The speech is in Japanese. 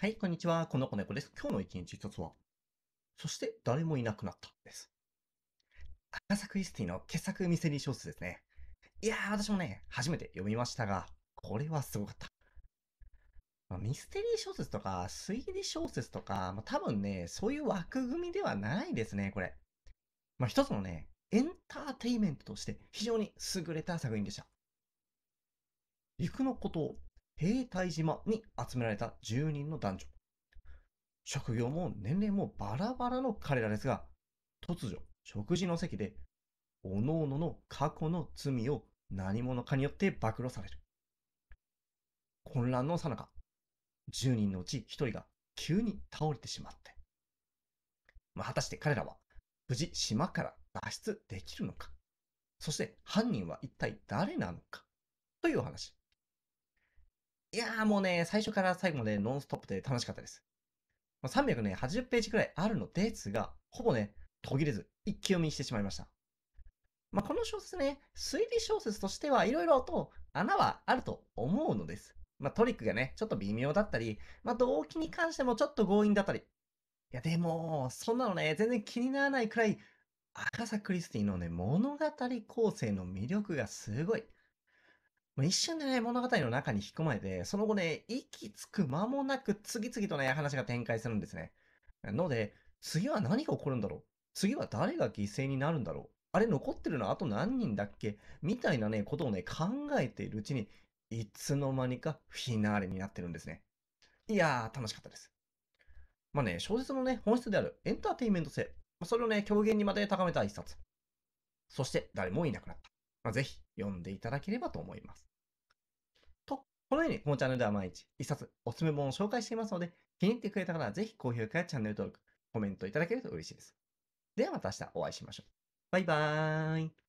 はい、こんにちは。この子猫です。今日の一日一つは、そして誰もいなくなったです。アガサ・クリスティの傑作ミステリー小説ですね。いやー、私もね、初めて読みましたが、これはすごかった。まあ、ミステリー小説とか、推理小説とか、まあ、多分ね、そういう枠組みではないですね、これ。まあ、一つのね、エンターテイメントとして非常に優れた作品でした。陸のこと兵隊島に集められた10人の男女。職業も年齢もバラバラの彼らですが、突如、食事の席で、おのおのの過去の罪を何者かによって暴露される。混乱のさなか、10人のうち1人が急に倒れてしまって。まあ、果たして彼らは無事島から脱出できるのかそして犯人は一体誰なのかというお話。いやーもうね、最初から最後までノンストップで楽しかったです。ま0 380ページくらいあるのですが、ほぼね、途切れず、一気読みしてしまいました。まあ、この小説ね、推理小説としてはいろいろと穴はあると思うのです。まあ、トリックがね、ちょっと微妙だったり、まあ、動機に関してもちょっと強引だったり。いや、でも、そんなのね、全然気にならないくらい、アカサ・クリスティのね、物語構成の魅力がすごい。まあ、一瞬でね、物語の中に引き込まれて、その後ね、息つく間もなく次々とね、話が展開するんですね。ので、次は何が起こるんだろう次は誰が犠牲になるんだろうあれ残ってるのあと何人だっけみたいなね、ことをね、考えているうちに、いつの間にかフィナーレになってるんですね。いやー、楽しかったです。まあね、小説のね、本質であるエンターテインメント性。それをね、狂言にまで高めた一冊。そして、誰もいなくなった。まあ、ぜひ読んでいただければと思います。と、このようにこのチャンネルでは毎日一冊おすすめ本を紹介していますので、気に入ってくれた方はぜひ高評価やチャンネル登録、コメントいただけると嬉しいです。ではまた明日お会いしましょう。バイバーイ。